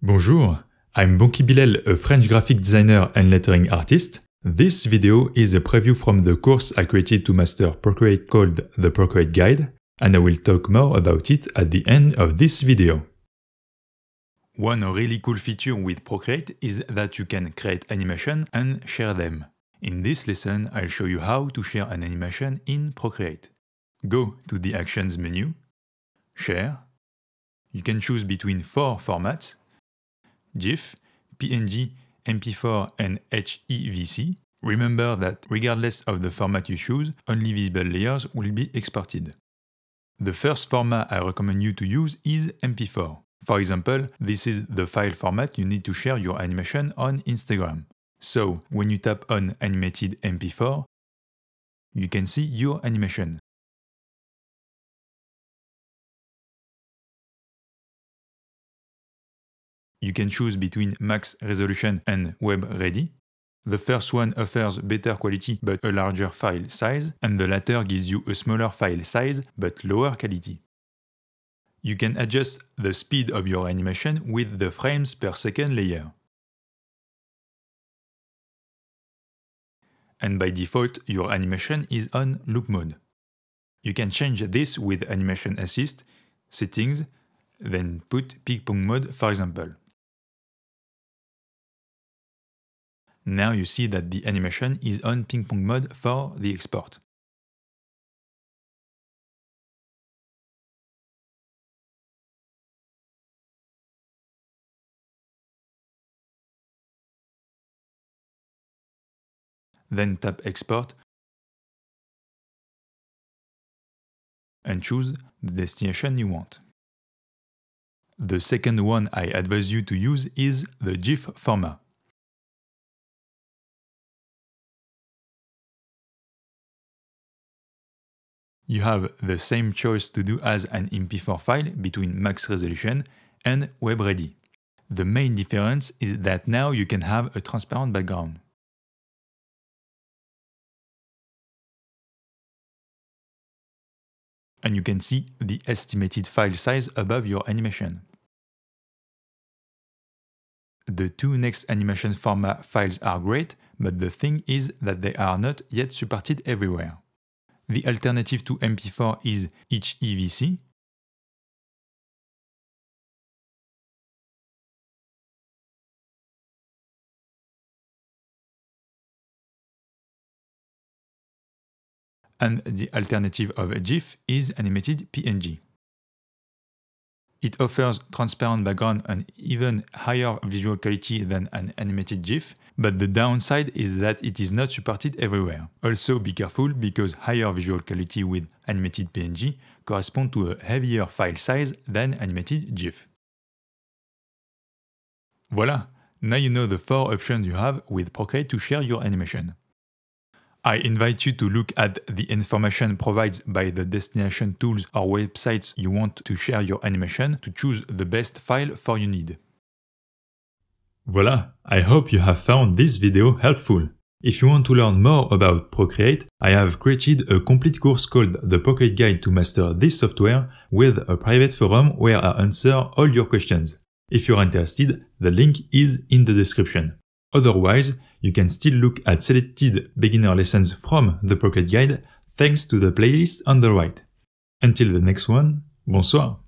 Bonjour, I'm Bonkibilel, a French graphic designer and lettering artist. This video is a preview from the course I created to master Procreate called the Procreate Guide, and I will talk more about it at the end of this video. One really cool feature with Procreate is that you can create animation and share them. In this lesson, I'll show you how to share an animation in Procreate. Go to the Actions menu, Share. You can choose between four formats, GIF, PNG, MP4 and HEVC, remember that regardless of the format you choose, only visible layers will be exported. The first format I recommend you to use is MP4. For example, this is the file format you need to share your animation on Instagram. So, when you tap on animated MP4, you can see your animation. You can choose between max resolution and web ready. The first one offers better quality but a larger file size, and the latter gives you a smaller file size but lower quality. You can adjust the speed of your animation with the frames per second layer. And by default, your animation is on loop mode. You can change this with Animation Assist, Settings, then put Ping Pong mode for example. Now you see that the animation is on ping pong mode for the export. Then tap export and choose the destination you want. The second one I advise you to use is the GIF format. you have the same choice to do as an MP4 file between max resolution and web-ready. The main difference is that now you can have a transparent background. And you can see the estimated file size above your animation. The two next animation format files are great, but the thing is that they are not yet supported everywhere. The alternative to MP4 is HEVC. And the alternative of GIF is animated PNG. It offers transparent background and even higher visual quality than an animated GIF, but the downside is that it is not supported everywhere. Also be careful because higher visual quality with animated PNG correspond to a heavier file size than animated GIF. Voila! Now you know the four options you have with Procreate to share your animation. I invite you to look at the information provided by the destination tools or websites you want to share your animation to choose the best file for your need. Voila, I hope you have found this video helpful. If you want to learn more about Procreate, I have created a complete course called The Pocket Guide to Master This Software with a private forum where I answer all your questions. If you're interested, the link is in the description. Otherwise, you can still look at selected beginner lessons from the Pocket Guide thanks to the playlist on the right. Until the next one, bonsoir!